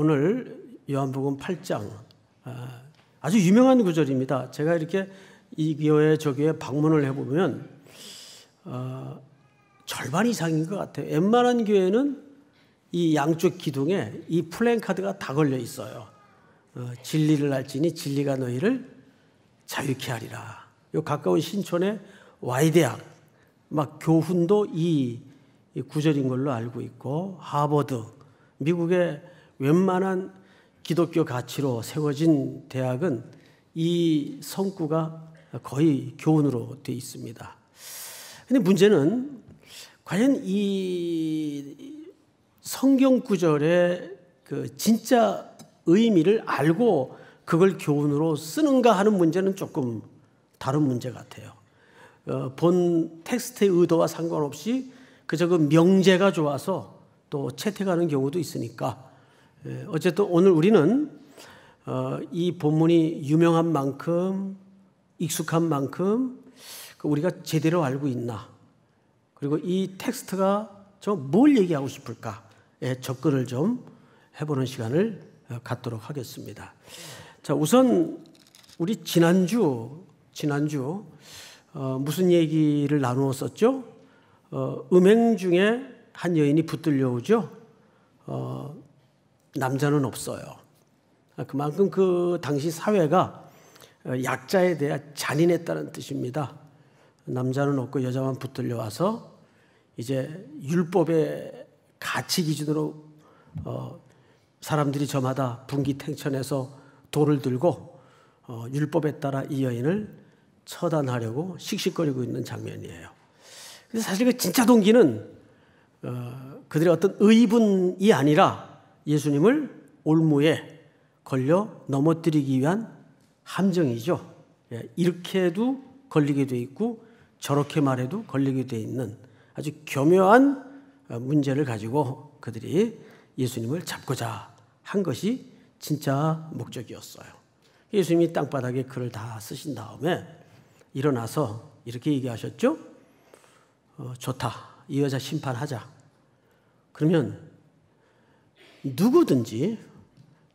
오늘 요한복음 8장 아, 아주 유명한 구절입니다. 제가 이렇게 이 교회 저 교회 방문을 해보면 어, 절반 이상인 것 같아요. 웬만한 교회는 이 양쪽 기둥에 이 플랜카드가 다 걸려 있어요. 어, 진리를 알지니 진리가 너희를 자유케 하리라. 요 가까운 신촌에 와이대학 막 교훈도 이, 이 구절인 걸로 알고 있고 하버드 미국의 웬만한 기독교 가치로 세워진 대학은 이 성구가 거의 교훈으로 되어 있습니다. 근데 문제는 과연 이 성경 구절의 그 진짜 의미를 알고 그걸 교훈으로 쓰는가 하는 문제는 조금 다른 문제 같아요. 어, 본 텍스트의 의도와 상관없이 그저 그 명제가 좋아서 또 채택하는 경우도 있으니까 예, 어쨌든 오늘 우리는 어, 이 본문이 유명한 만큼 익숙한 만큼 그 우리가 제대로 알고 있나 그리고 이 텍스트가 저뭘 얘기하고 싶을까에 예, 접근을 좀 해보는 시간을 어, 갖도록 하겠습니다. 자 우선 우리 지난주 지난주 어, 무슨 얘기를 나누었었죠? 어, 음행 중에 한 여인이 붙들려오죠. 어, 남자는 없어요. 그만큼 그 당시 사회가 어, 약자에 대한 잔인했다는 뜻입니다. 남자는 없고 여자만 붙들려 와서 이제 율법의 가치 기준으로 어, 사람들이 저마다 분기탱천에서 돌을 들고 어, 율법에 따라 이 여인을 처단하려고 씩씩거리고 있는 장면이에요. 그래서 사실 그 진짜 동기는 어, 그들의 어떤 의분이 아니라 예수님을 올무에 걸려 넘어뜨리기 위한 함정이죠. 예, 이렇게도 걸리게 돼 있고 저렇게 말해도 걸리게 돼 있는 아주 교묘한 어, 문제를 가지고 그들이 예수님을 잡고자 한 것이 진짜 목적이었어요. 예수님이 땅바닥에 글을 다 쓰신 다음에 일어나서 이렇게 얘기하셨죠. 어, 좋다. 이 여자 심판하자. 그러면 누구든지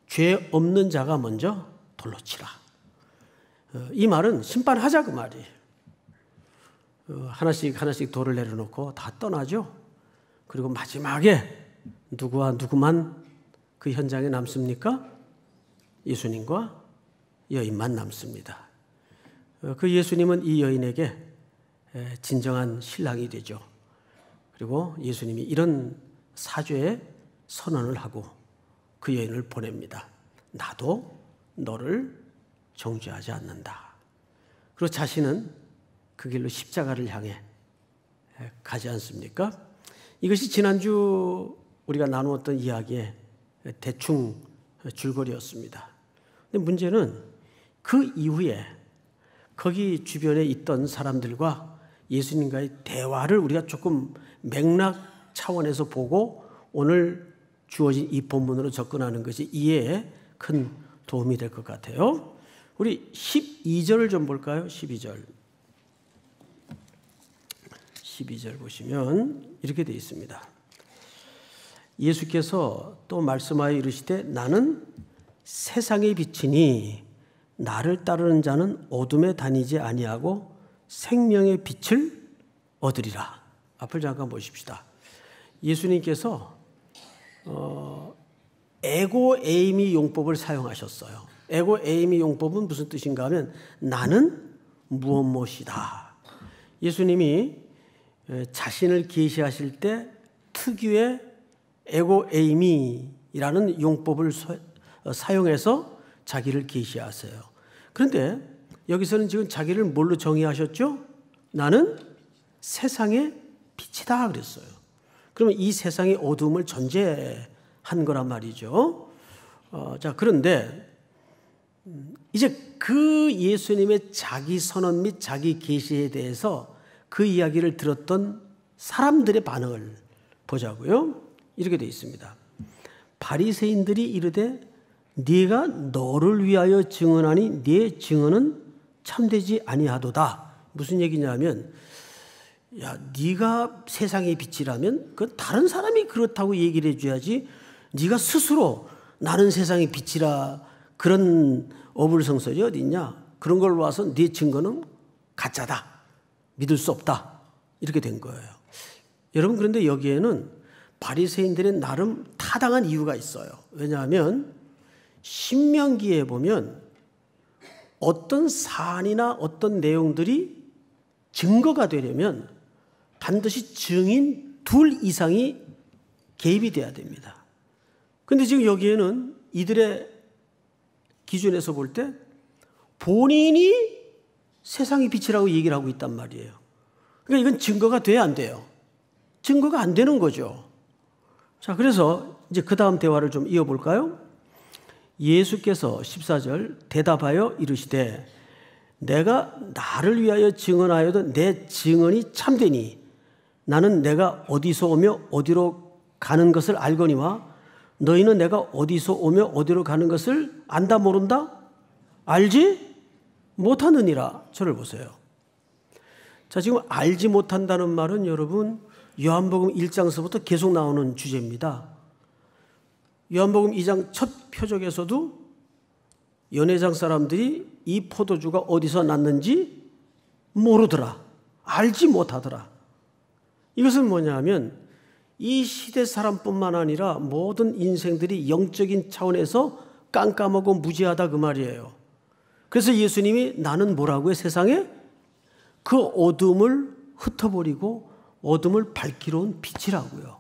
죄 없는 자가 먼저 돌로 치라. 어, 이 말은 심판하자 그 말이에요. 어, 하나씩 하나씩 돌을 내려놓고 다 떠나죠. 그리고 마지막에 누구와 누구만 그 현장에 남습니까? 예수님과 여인만 남습니다. 어, 그 예수님은 이 여인에게 진정한 신랑이 되죠. 그리고 예수님이 이런 사죄에 선언을 하고 그 여인을 보냅니다. 나도 너를 정죄하지 않는다. 그리고 자신은 그 길로 십자가를 향해 가지 않습니까? 이것이 지난주 우리가 나누었던 이야기의 대충 줄거리였습니다. 근데 문제는 그 이후에 거기 주변에 있던 사람들과 예수님과의 대화를 우리가 조금 맥락 차원에서 보고 오늘 주어진 이 본문으로 접근하는 것이 이해에 큰 도움이 될 것 같아요. 우리 12절을 좀 볼까요? 12절. 12절 보시면 이렇게 되어 있습니다. 예수께서 또 말씀하여 이르시되 나는 세상의 빛이니 나를 따르는 자는 어둠에 다니지 아니하고 생명의 빛을 얻으리라. 앞을 잠깐 보십시다. 예수님께서 어, 에고 에이미 용법을 사용하셨어요. 에고 에이미 용법은 무슨 뜻인가 하면 나는 무엇 무엇이다. 예수님이 자신을 계시하실 때 특유의 에고 에이미라는 용법을 어, 사용해서 자기를 계시하세요. 그런데 여기서는 지금 자기를 뭘로 정의하셨죠? 나는 세상의 빛이다 그랬어요. 그러면 이 세상의 어둠을 존재한 거란 말이죠. 어, 자, 그런데 음, 이제 그 예수님의 자기 선언 및 자기 계시에 대해서 그 이야기를 들었던 사람들의 반응을 보자고요. 이렇게 되어 있습니다. 바리새인들이 이르되 네가 너를 위하여 증언하니 네 증언은 참되지 아니하도다. 무슨 얘기냐면 야, 네가 세상의 빛이라면 그 다른 사람이 그렇다고 얘기를 해줘야지. 네가 스스로 나는 세상의 빛이라 그런 어불성설이 어디 있냐? 그런 걸 와서 네 증거는 가짜다. 믿을 수 없다. 이렇게 된 거예요. 여러분 그런데 여기에는 바리새인들의 나름 타당한 이유가 있어요. 왜냐하면 신명기에 보면 어떤 사안이나 어떤 내용들이 증거가 되려면 반드시 증인 둘 이상이 개입이 돼야 됩니다. 근데 지금 여기에는 이들의 기준에서 볼 때 본인이 세상의 빛이라고 얘기를 하고 있단 말이에요. 그러니까 이건 증거가 돼야 안 돼요. 증거가 안 되는 거죠. 자, 그래서 이제 그 다음 대화를 좀 이어볼까요? 예수께서 14절 대답하여 이르시되 내가 나를 위하여 증언하여도 내 증언이 참되니 나는 내가 어디서 오며 어디로 가는 것을 알거니와 너희는 내가 어디서 오며 어디로 가는 것을 안다 모른다? 알지 못하느니라. 저를 보세요. 자, 지금 알지 못한다는 말은 여러분 요한복음 1장서부터 계속 나오는 주제입니다. 요한복음 2장 첫 표적에서도 연회장 사람들이 이 포도주가 어디서 났는지 모르더라. 알지 못하더라. 이것은 뭐냐면 이 시대 사람뿐만 아니라 모든 인생들이 영적인 차원에서 깜깜하고 무지하다 그 말이에요. 그래서 예수님이 나는 뭐라고요 세상에? 그 어둠을 흩어버리고 어둠을 밝히러 온 빛이라고요.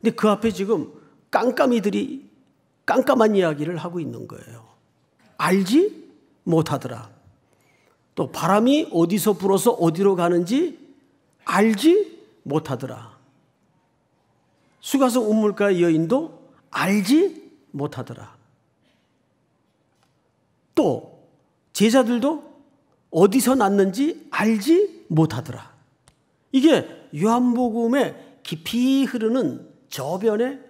근데 그 앞에 지금 깜깜이들이 깜깜한 이야기를 하고 있는 거예요. 알지 못하더라. 또 바람이 어디서 불어서 어디로 가는지 알지 못하더라. 수가서 우물가 여인도 알지 못하더라. 또 제자들도 어디서 났는지 알지 못하더라. 이게 요한복음에 깊이 흐르는 저변의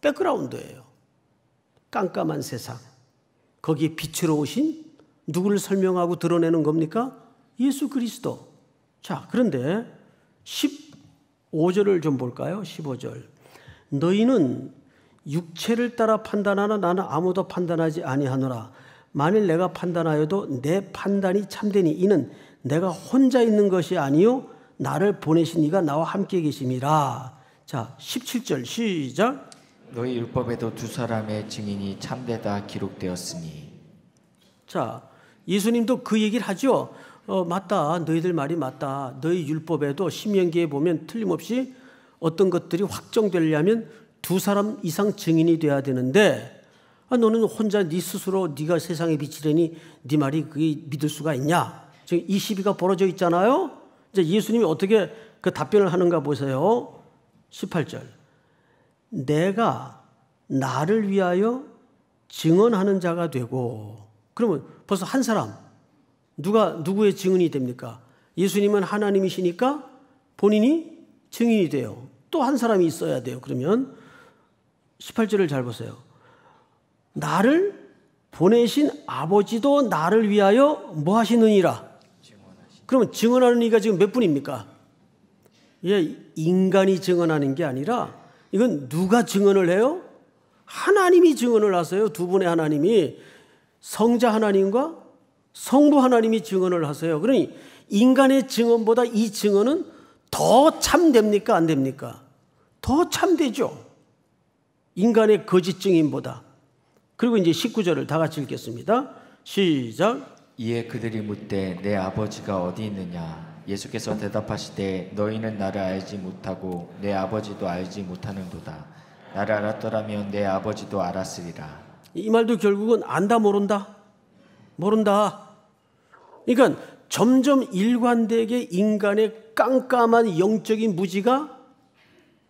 백그라운드예요. 깜깜한 세상. 거기에 빛으로 오신 누구를 설명하고 드러내는 겁니까? 예수 그리스도. 자, 그런데 15절을 좀 볼까요? 15절. 너희는 육체를 따라 판단하나 나는 아무도 판단하지 아니하노라. 만일 내가 판단하여도 내 판단이 참되니 이는 내가 혼자 있는 것이 아니요 나를 보내신 이가 나와 함께 계심이라. 자, 17절 시작. 너희 율법에도 두 사람의 증인이 참되다 기록되었으니. 자, 예수님도 그 얘기를 하죠. 어, 맞다. 너희들 말이 맞다. 너희 율법에도 심연기에 보면 틀림없이 어떤 것들이 확정되려면 두 사람 이상 증인이 돼야 되는데 아, 너는 혼자 네 스스로 네가 세상에 비치려니 네 말이 그게 믿을 수가 있냐? 지금 이 시비가 벌어져 있잖아요. 이제 예수님이 어떻게 그 답변을 하는가 보세요. 18절. 내가 나를 위하여 증언하는 자가 되고 그러면 벌써 한 사람 누가 누구의 증인이 됩니까? 예수님은 하나님이시니까 본인이 증인이 돼요. 또 한 사람이 있어야 돼요. 그러면 18절을 잘 보세요. 나를 보내신 아버지도 나를 위하여 뭐 하시느니라. 그러면 증언하는 이가 지금 몇 분입니까? 예, 인간이 증언하는 게 아니라 이건 누가 증언을 해요? 하나님이 증언을 하세요. 두 분의 하나님이 성자 하나님과 성부 하나님이 증언을 하세요. 그러니 인간의 증언보다 이 증언은 더 참됩니까? 안 됩니까? 더 참되죠. 인간의 거짓 증인보다. 그리고 이제 19절을 다 같이 읽겠습니다. 시작. 이에 그들이 묻되 내 아버지가 어디 있느냐 예수께서 대답하시되 너희는 나를 알지 못하고 내 아버지도 알지 못하는도다 나를 알았더라면 내 아버지도 알았으리라 이 말도 결국은 안다 모른다 모른다 그러니까 점점 일관되게 인간의 깜깜한 영적인 무지가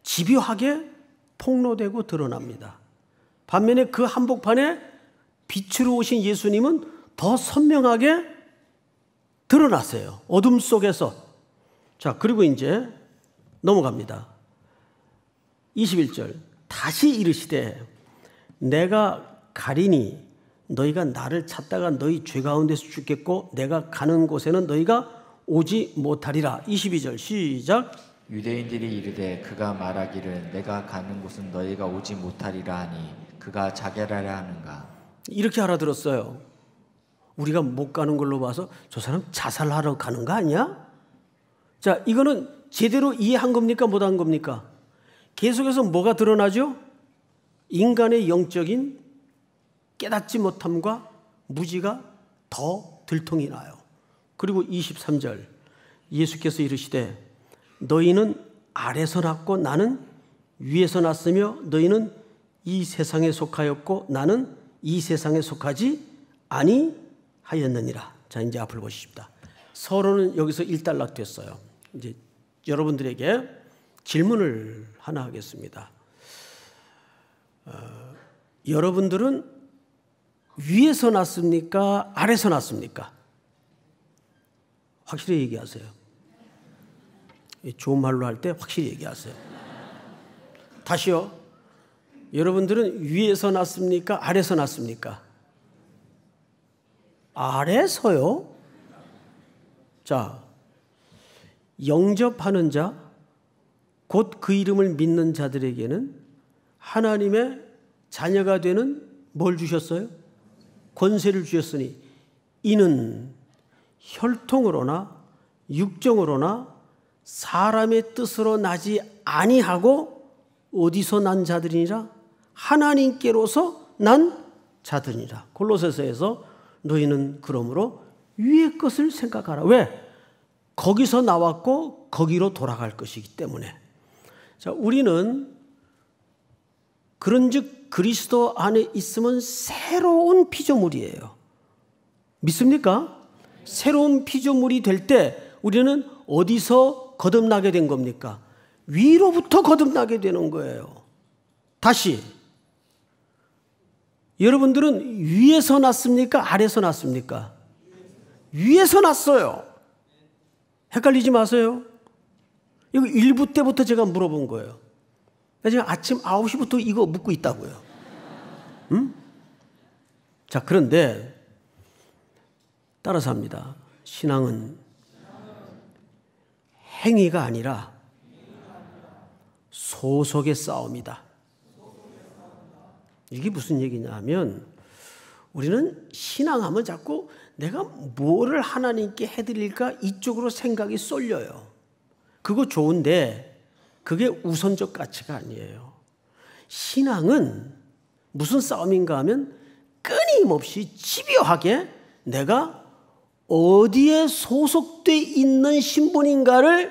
집요하게 폭로되고 드러납니다. 반면에 그 한복판에 빛으로 오신 예수님은 더 선명하게 드러났어요. 어둠 속에서. 자, 그리고 이제 넘어갑니다. 21절. 다시 이르시되 내가 가리니 너희가 나를 찾다가 너희 죄 가운데서 죽겠고 내가 가는 곳에는 너희가 오지 못하리라. 22절 시작. 유대인들이 이르되 그가 말하기를 내가 가는 곳은 너희가 오지 못하리라 하니 그가 자결하라 하는가. 이렇게 알아들었어요. 우리가 못 가는 걸로 봐서 저 사람 자살하러 가는 거 아니야? 자, 이거는 제대로 이해한 겁니까? 못한 겁니까? 계속해서 뭐가 드러나죠? 인간의 영적인 깨닫지 못함과 무지가 더 들통이 나요. 그리고 23절 예수께서 이르시되 너희는 아래서 났고 나는 위에서 났으며 너희는 이 세상에 속하였고 나는 이 세상에 속하지 아니하였느니라. 자 이제 앞을 보십시다. 서로는 여기서 일단락 됐어요. 이제 여러분들에게 질문을 하나 하겠습니다. 어, 여러분들은 위에서 났습니까? 아래서 났습니까? 확실히 얘기하세요. 좋은 말로 할 때 확실히 얘기하세요. 다시요. 여러분들은 위에서 났습니까? 아래서 났습니까? 아래서요? 자, 영접하는 자, 곧 그 이름을 믿는 자들에게는 하나님의 자녀가 되는 뭘 주셨어요? 권세를 주셨으니 이는 혈통으로나 육정으로나 사람의 뜻으로 나지 아니하고 어디서 난 자들이니라 하나님께로서 난 자들이라 골로새서에서 너희는 그러므로 위의 것을 생각하라 왜 거기서 나왔고 거기로 돌아갈 것이기 때문에 자 우리는 그런즉 그리스도 안에 있으면 새로운 피조물이에요. 믿습니까? 새로운 피조물이 될 때 우리는 어디서 거듭나게 된 겁니까? 위로부터 거듭나게 되는 거예요. 다시 여러분들은 위에서 났습니까? 아래서 났습니까? 위에서 났어요. 헷갈리지 마세요. 이거 일부 때부터 제가 물어본 거예요. 지금 아침 9시부터 이거 묻고 있다고요. 응? 자, 그런데 따라서 합니다. 신앙은 행위가 아니라 소속의 싸움이다. 이게 무슨 얘기냐 하면 우리는 신앙하면 자꾸 내가 뭐를 하나님께 해드릴까 이쪽으로 생각이 쏠려요. 그거 좋은데 그게 우선적 가치가 아니에요. 신앙은 무슨 싸움인가 하면 끊임없이 집요하게 내가 어디에 소속돼 있는 신분인가를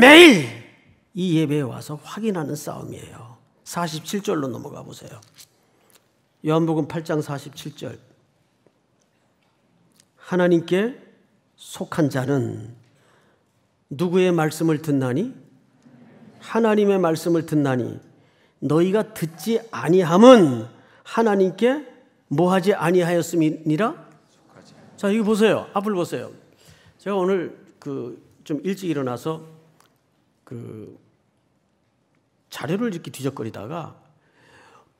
매일 이 예배에 와서 확인하는 싸움이에요. 47절로 넘어가 보세요. 요한복음 8장 47절. 하나님께 속한 자는 누구의 말씀을 듣나니 하나님의 말씀을 듣나니 너희가 듣지 아니함은 하나님께 뭐하지 아니하였음이니라. 자 여기 보세요. 앞을 보세요. 제가 오늘 그 좀 일찍 일어나서 그 자료를 이렇게 뒤적거리다가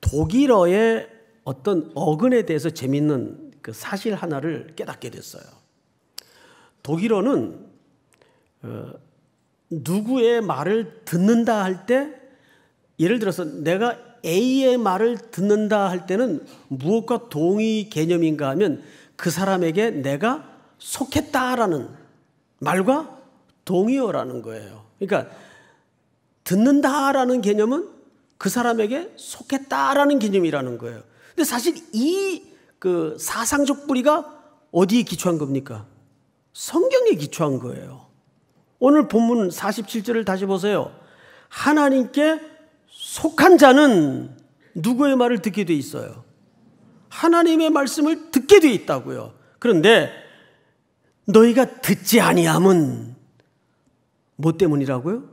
독일어의 어떤 어근에 대해서 재밌는 그 사실 하나를 깨닫게 됐어요. 독일어는 어, 누구의 말을 듣는다 할 때 예를 들어서 내가 A의 말을 듣는다 할 때는 무엇과 동의 개념인가 하면 그 사람에게 내가 속했다라는 말과 동의어라는 거예요. 그러니까 듣는다라는 개념은 그 사람에게 속했다라는 개념이라는 거예요. 근데 사실 이 그 사상적 뿌리가 어디에 기초한 겁니까? 성경에 기초한 거예요. 오늘 본문 47절을 다시 보세요. 하나님께 속한 자는 누구의 말을 듣게 돼 있어요? 하나님의 말씀을 듣게 돼 있다고요. 그런데 너희가 듣지 아니함은 뭐 때문이라고요?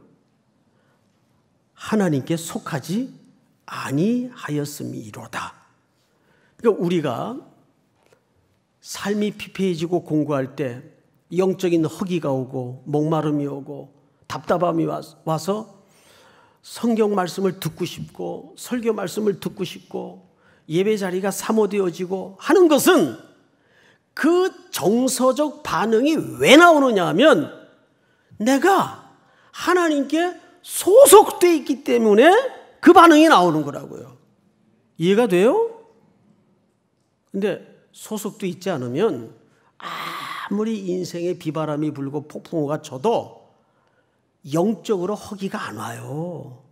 하나님께 속하지 아니하였음이로다. 그러니까 우리가 삶이 피폐해지고 공고할 때 영적인 허기가 오고 목마름이 오고 답답함이 와서 성경 말씀을 듣고 싶고 설교 말씀을 듣고 싶고 예배 자리가 사모되어지고 하는 것은 그 정서적 반응이 왜 나오느냐 하면 내가 하나님께 소속돼 있기 때문에 그 반응이 나오는 거라고요. 이해가 돼요? 근데 소속도 있지 않으면 아 아무리 인생에 비바람이 불고 폭풍우가 쳐도 영적으로 허기가 안 와요.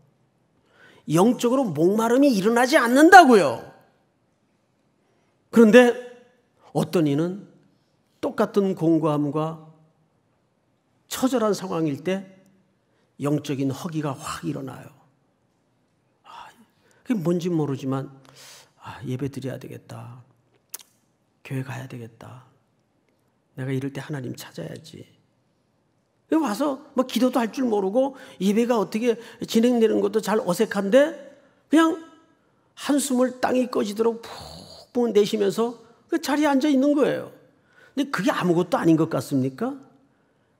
영적으로 목마름이 일어나지 않는다고요. 그런데 어떤 이는 똑같은 공고함과 처절한 상황일 때 영적인 허기가 확 일어나요. 아, 그게 뭔지 모르지만 아, 예배 드려야 되겠다. 교회 가야 되겠다. 내가 이럴 때 하나님 찾아야지. 와서 뭐 기도도 할 줄 모르고 예배가 어떻게 진행되는 것도 잘 어색한데 그냥 한숨을 땅이 꺼지도록 푹푹 내쉬면서 그 자리에 앉아 있는 거예요. 근데 그게 아무것도 아닌 것 같습니까?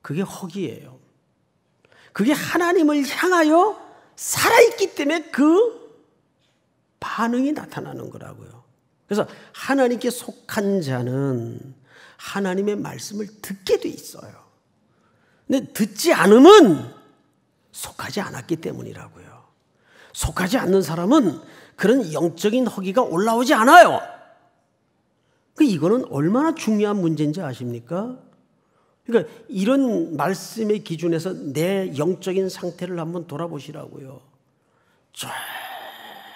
그게 허기예요. 그게 하나님을 향하여 살아있기 때문에 그 반응이 나타나는 거라고요. 그래서 하나님께 속한 자는 하나님의 말씀을 듣게 돼 있어요. 근데 듣지 않으면 속하지 않았기 때문이라고요. 속하지 않는 사람은 그런 영적인 허기가 올라오지 않아요. 그 이거는 얼마나 중요한 문제인지 아십니까? 그러니까 이런 말씀의 기준에서 내 영적인 상태를 한번 돌아보시라고요.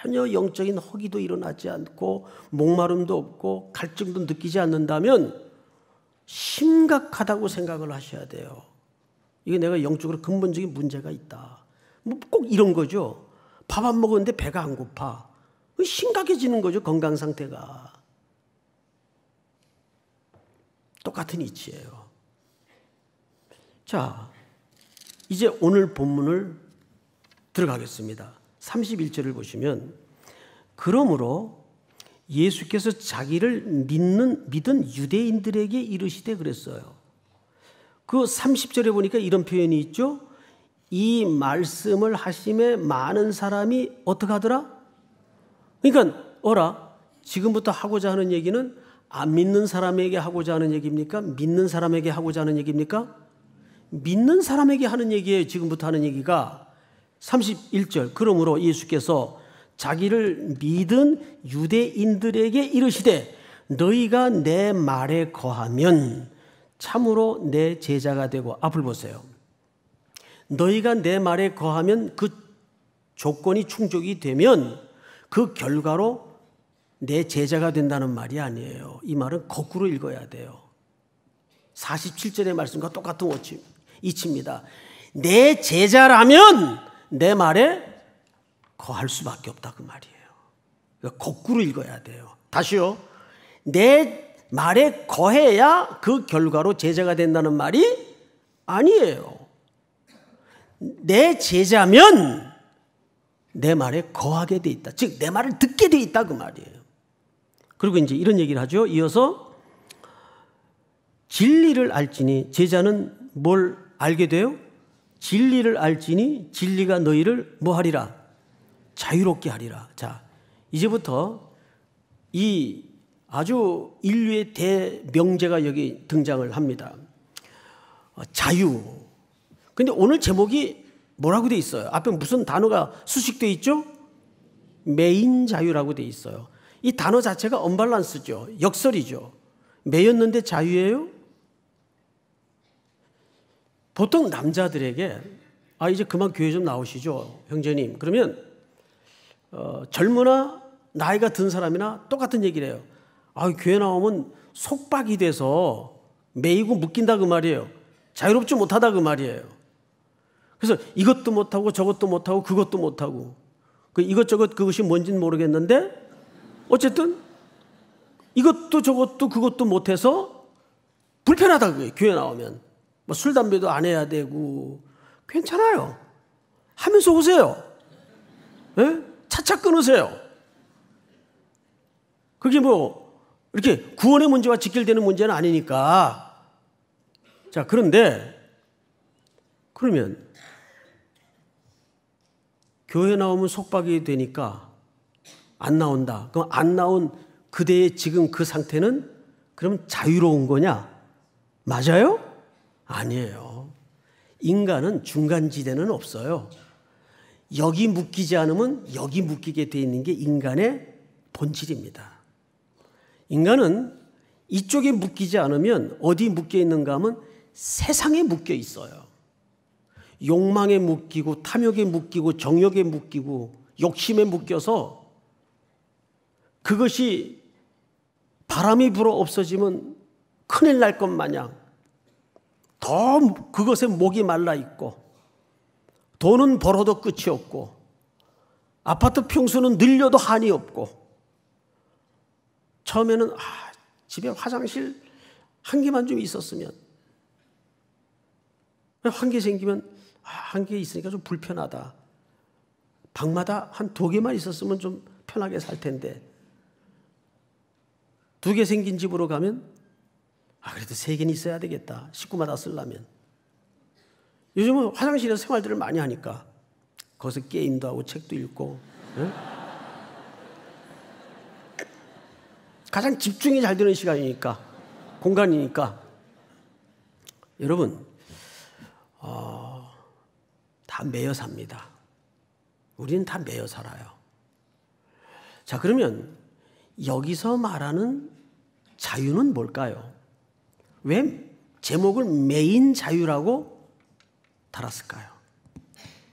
전혀 영적인 허기도 일어나지 않고 목마름도 없고 갈증도 느끼지 않는다면 심각하다고 생각을 하셔야 돼요. 이게 내가 영적으로 근본적인 문제가 있다. 뭐 꼭 이런 거죠. 밥 안 먹었는데 배가 안 고파. 심각해지는 거죠, 건강 상태가. 똑같은 이치예요. 자, 이제 오늘 본문을 들어가겠습니다. 31절을 보시면 그러므로 예수께서 자기를 믿는 믿은 유대인들에게 이르시되 그랬어요. 그 30절에 보니까 이런 표현이 있죠. 이 말씀을 하심에 많은 사람이 어떻게 하더라? 그러니까 어라 지금부터 하고자 하는 얘기는 안 믿는 사람에게 하고자 하는 얘기입니까? 믿는 사람에게 하고자 하는 얘기입니까? 믿는 사람에게 하는 얘기에 지금부터 하는 얘기가 31절. 그러므로 예수께서 자기를 믿은 유대인들에게 이르시되 너희가 내 말에 거하면 참으로 내 제자가 되고 앞을 보세요. 너희가 내 말에 거하면 그 조건이 충족이 되면 그 결과로 내 제자가 된다는 말이 아니에요. 이 말은 거꾸로 읽어야 돼요. 47절의 말씀과 똑같은 이치입니다. 내 제자라면 내 말에 거할 수밖에 없다 그 말이에요. 그러니까 거꾸로 읽어야 돼요. 다시요. 내 말에 거해야 그 결과로 제자가 된다는 말이 아니에요. 내 제자면 내 말에 거하게 돼 있다. 즉, 내 말을 듣게 돼 있다. 그 말이에요. 그리고 이제 이런 얘기를 하죠. 이어서 진리를 알지니 제자는 뭘 알게 돼요? 진리를 알지니 진리가 너희를 뭐하리라? 자유롭게 하리라. 자, 이제부터 이 아주 인류의 대명제가 여기 등장을 합니다. 어, 자유. 근데 오늘 제목이 뭐라고 돼 있어요? 앞에 무슨 단어가 수식돼 있죠? 메인 자유라고 돼 있어요. 이 단어 자체가 언밸런스죠. 역설이죠. 메였는데 자유예요? 보통 남자들에게 아 이제 그만 교회 좀 나오시죠, 형제님. 그러면 어, 젊으나 나이가 든 사람이나 똑같은 얘기를 해요. 아, 교회 나오면 속박이 돼서 매이고 묶인다 그 말이에요. 자유롭지 못하다 그 말이에요. 그래서 이것도 못하고 저것도 못하고 그것도 못하고 그 이것저것 그것이 뭔지는 모르겠는데 어쨌든 이것도 저것도 그것도 못해서 불편하다 그게 교회 나오면 뭐술 담배도 안 해야 되고 괜찮아요 하면서 오세요. 네? 차차 끊으세요. 그게 뭐 이렇게 구원의 문제와 직결되는 문제는 아니니까. 자, 그런데 그러면 교회 나오면 속박이 되니까 안 나온다. 그럼 안 나온 그대의 지금 그 상태는 그럼 자유로운 거냐? 맞아요? 아니에요. 인간은 중간 지대는 없어요. 여기 묶이지 않으면 여기 묶이게 돼 있는 게 인간의 본질입니다. 인간은 이쪽에 묶이지 않으면 어디 묶여 있는가 하면 세상에 묶여 있어요. 욕망에 묶이고 탐욕에 묶이고 정욕에 묶이고 욕심에 묶여서 그것이 바람이 불어 없어지면 큰일 날 것 마냥 더 그것에 목이 말라 있고 돈은 벌어도 끝이 없고 아파트 평수는 늘려도 한이 없고 처음에는 아, 집에 화장실 한 개만 좀 있었으면 한 개 생기면 아, 한개 있으니까 좀 불편하다. 방마다 한 두 개만 있었으면 좀 편하게 살 텐데 두 개 생긴 집으로 가면 아 그래도 세 개는 있어야 되겠다. 식구마다 쓰려면 요즘은 화장실에서 생활들을 많이 하니까 거기서 게임도 하고 책도 읽고 네? 가장 집중이 잘 되는 시간이니까 공간이니까 여러분 어, 다 매여 삽니다. 우리는 다 매여 살아요. 자 그러면 여기서 말하는 자유는 뭘까요? 왜 제목을 메인 자유라고 달았을까요?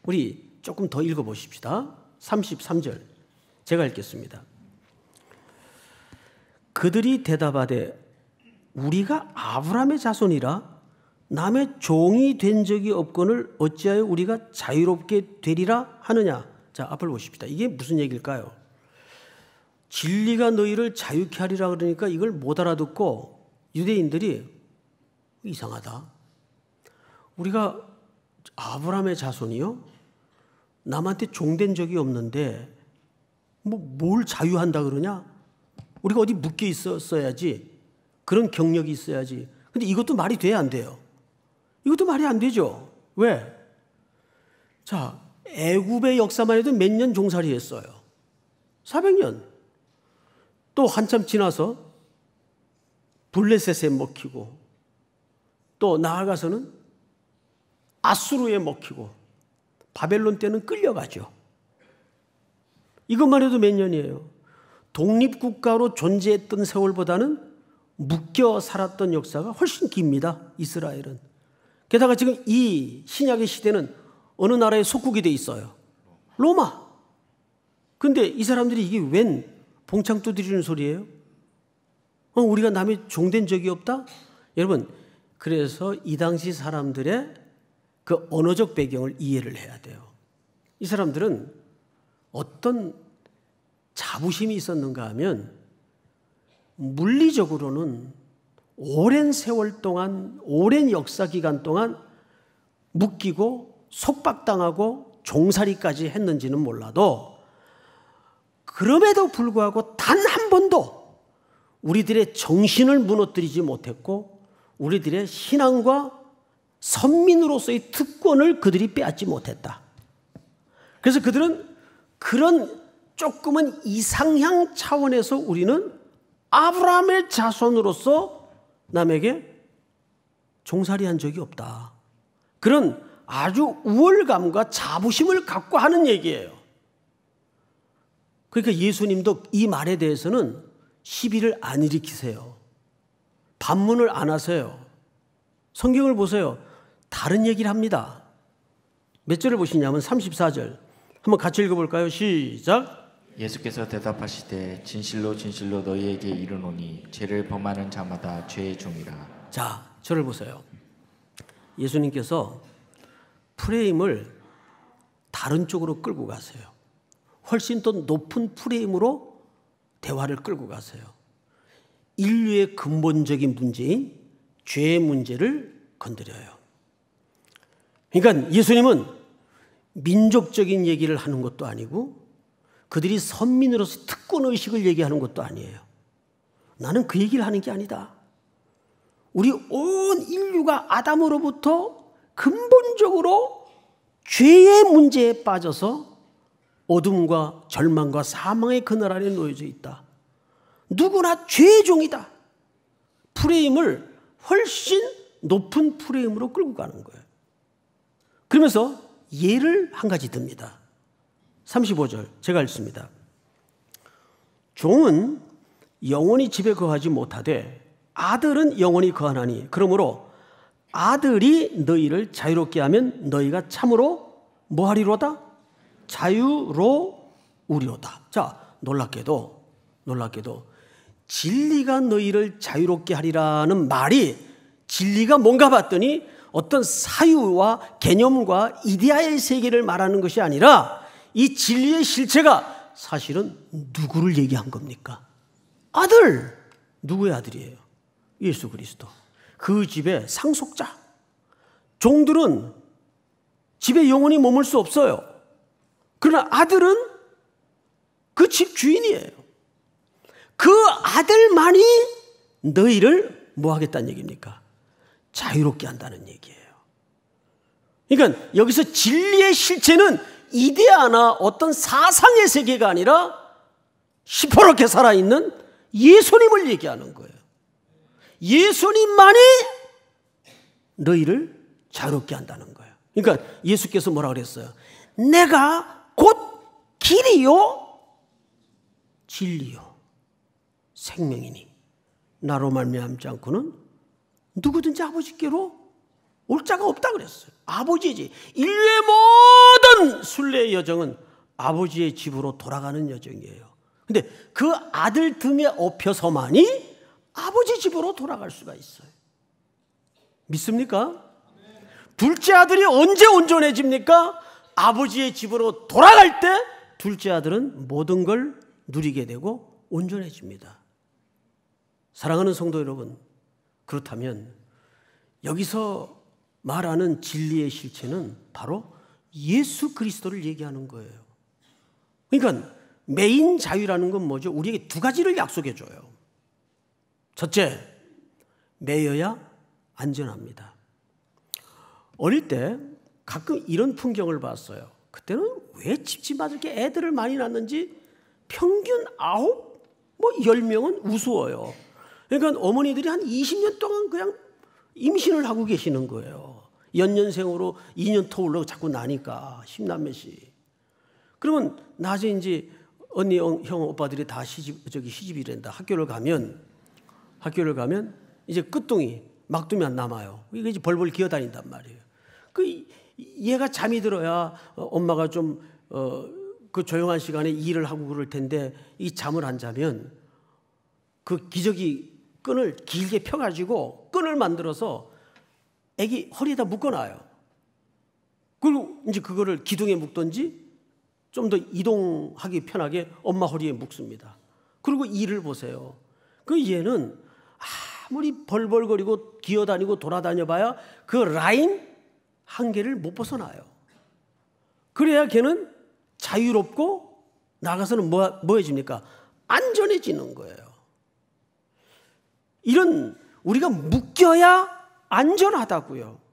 우리 조금 더 읽어보십시다. 33절. 제가 읽겠습니다. 그들이 대답하되 우리가 아브라함의 자손이라 남의 종이 된 적이 없건을 어찌하여 우리가 자유롭게 되리라 하느냐. 자, 앞을 보십시다. 이게 무슨 얘기일까요? 진리가 너희를 자유케 하리라 그러니까 이걸 못 알아듣고 유대인들이 이상하다. 우리가 아브라함의 자손이요? 남한테 종된 적이 없는데 뭐 뭘 자유한다 그러냐? 우리가 어디 묶여 있었어야지 그런 경력이 있어야지. 근데 이것도 말이 돼야 안 돼요. 이것도 말이 안 되죠. 왜? 자, 애굽의 역사만 해도 몇 년 종살이 했어요. 400년. 또 한참 지나서 블레셋에 먹히고 또 나아가서는 아수르에 먹히고 바벨론 때는 끌려가죠. 이것만 해도 몇 년이에요. 독립국가로 존재했던 세월보다는 묶여 살았던 역사가 훨씬 깁니다. 이스라엘은. 게다가 지금 이 신약의 시대는 어느 나라의 속국이 돼 있어요. 로마. 근데 이 사람들이 이게 웬 봉창 두드리는 소리예요? 어, 우리가 남의 종된 적이 없다? 여러분, 그래서 이 당시 사람들의 그 언어적 배경을 이해를 해야 돼요. 이 사람들은 어떤 자부심이 있었는가 하면 물리적으로는 오랜 세월 동안, 오랜 역사 기간 동안 묶이고 속박당하고 종살이까지 했는지는 몰라도 그럼에도 불구하고 단 한 번도 우리들의 정신을 무너뜨리지 못했고 우리들의 신앙과 선민으로서의 특권을 그들이 빼앗지 못했다. 그래서 그들은 그런 조금은 이상향 차원에서 우리는 아브라함의 자손으로서 남에게 종살이한 적이 없다. 그런 아주 우월감과 자부심을 갖고 하는 얘기예요. 그러니까 예수님도 이 말에 대해서는 시비를 안 일으키세요. 반문을 안 하세요. 성경을 보세요. 다른 얘기를 합니다. 몇 절을 보시냐면 34절. 한번 같이 읽어볼까요? 시작. 예수께서 대답하시되 진실로 진실로 너희에게 이르노니 죄를 범하는 자마다 죄의 종이라. 자, 저를 보세요. 예수님께서 프레임을 다른 쪽으로 끌고 가세요. 훨씬 더 높은 프레임으로 대화를 끌고 가세요. 인류의 근본적인 문제인 죄의 문제를 건드려요. 그러니까 예수님은 민족적인 얘기를 하는 것도 아니고 그들이 선민으로서 특권 의식을 얘기하는 것도 아니에요. 나는 그 얘기를 하는 게 아니다. 우리 온 인류가 아담으로부터 근본적으로 죄의 문제에 빠져서 어둠과 절망과 사망의 그늘 안에 놓여져 있다. 누구나 죄 종이다. 프레임을 훨씬 높은 프레임으로 끌고 가는 거예요. 그러면서 예를 한 가지 듭니다. 35절 제가 읽습니다. 종은 영원히 집에 거하지 못하되 아들은 영원히 거하나니 그러므로 아들이 너희를 자유롭게 하면 너희가 참으로 뭐하리로다? 자유로우리로다. 자, 놀랍게도 놀랍게도 진리가 너희를 자유롭게 하리라는 말이 진리가 뭔가 봤더니 어떤 사유와 개념과 이데아의 세계를 말하는 것이 아니라 이 진리의 실체가 사실은 누구를 얘기한 겁니까? 아들! 누구의 아들이에요? 예수 그리스도. 그 집의 상속자. 종들은 집에 영원히 머물 수 없어요. 그러나 아들은 그 집 주인이에요. 그 아들만이 너희를 뭐 하겠다는 얘기입니까? 자유롭게 한다는 얘기예요. 그러니까 여기서 진리의 실체는 이데아나 어떤 사상의 세계가 아니라 시퍼렇게 살아있는 예수님을 얘기하는 거예요. 예수님만이 너희를 자유롭게 한다는 거예요. 그러니까 예수께서 뭐라 그랬어요? 내가 곧 길이요, 진리요, 생명이니 나로 말미암지 않고는 누구든지 아버지께로 올 자가 없다 그랬어요. 아버지지. 인류의 모든 순례의 여정은 아버지의 집으로 돌아가는 여정이에요. 근데 그 아들 등에 업혀서만이 아버지 집으로 돌아갈 수가 있어요. 믿습니까? 둘째 아들이 언제 온전해집니까? 아버지의 집으로 돌아갈 때 둘째 아들은 모든 걸 누리게 되고 온전해집니다. 사랑하는 성도 여러분, 그렇다면 여기서 말하는 진리의 실체는 바로 예수 그리스도를 얘기하는 거예요. 그러니까 메인 자유라는 건 뭐죠? 우리에게 두 가지를 약속해 줘요. 첫째, 매여야 안전합니다. 어릴 때 가끔 이런 풍경을 봤어요. 그때는 왜 집집마다 애들을 많이 낳는지 평균 아홉, 뭐열 명은 우스워요. 그러니까 어머니들이 한 20년 동안 그냥 임신을 하고 계시는 거예요. 연년생으로 2년 터울로 자꾸 나니까 십남매씨 그러면 낮에 이제 언니 형 오빠들이 다 시집 저기 시집이 된다. 학교를 가면 학교를 가면 이제 끝둥이 막둥이안 남아요. 이게 이제 벌벌 기어다닌단 말이에요. 그 얘가 잠이 들어야 어, 엄마가 좀어그 조용한 시간에 일을 하고 그럴 텐데 이 잠을 안 자면 그 기적이 끈을 길게 펴가지고 끈을 만들어서 애기 허리에다 묶어놔요. 그리고 이제 그거를 기둥에 묶든지 좀 더 이동하기 편하게 엄마 허리에 묶습니다. 그리고 이를 보세요. 그 얘는 아무리 벌벌거리고 기어다니고 돌아다녀봐야 그 라인 한계를 못 벗어나요. 그래야 걔는 자유롭고 나가서는 뭐, 뭐해집니까? 안전해지는 거예요. 이런 우리가 묶여야 안전하다고요.